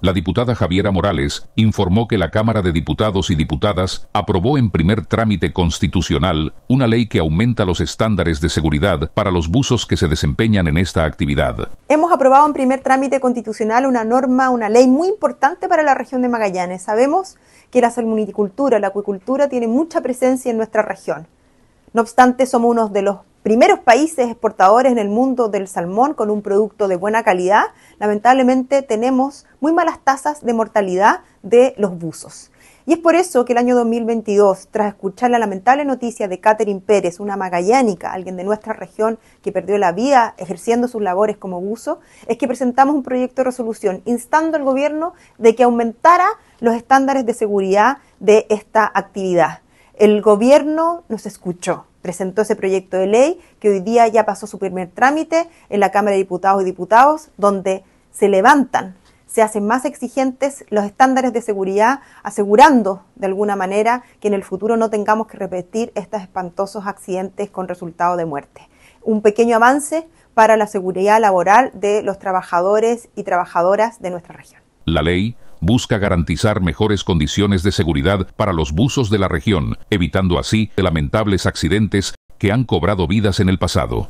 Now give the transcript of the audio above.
la diputada Javiera Morales informó que la Cámara de Diputados y Diputadas aprobó en primer trámite constitucional una ley que aumenta los estándares de seguridad para los buzos que se desempeñan en esta actividad. Hemos aprobado en primer trámite constitucional una norma, una ley muy importante para la región de Magallanes. Sabemos que la salmonicultura, la acuicultura tiene mucha presencia en nuestra región. No obstante, somos unos de los primeros países exportadores en el mundo del salmón con un producto de buena calidad, lamentablemente tenemos muy malas tasas de mortalidad de los buzos. Y es por eso que el año 2022, tras escuchar la lamentable noticia de Catherine Pérez, una magallánica, alguien de nuestra región que perdió la vida ejerciendo sus labores como buzo, es que presentamos un proyecto de resolución instando al gobierno de que aumentara los estándares de seguridad de esta actividad. El gobierno nos escuchó, presentó ese proyecto de ley que hoy día ya pasó su primer trámite en la Cámara de Diputados y Diputados, donde se levantan, se hacen más exigentes los estándares de seguridad, asegurando de alguna manera que en el futuro no tengamos que repetir estos espantosos accidentes con resultado de muerte. Un pequeño avance para la seguridad laboral de los trabajadores y trabajadoras de nuestra región. La ley busca garantizar mejores condiciones de seguridad para los buzos de la región, evitando así lamentables accidentes que han cobrado vidas en el pasado.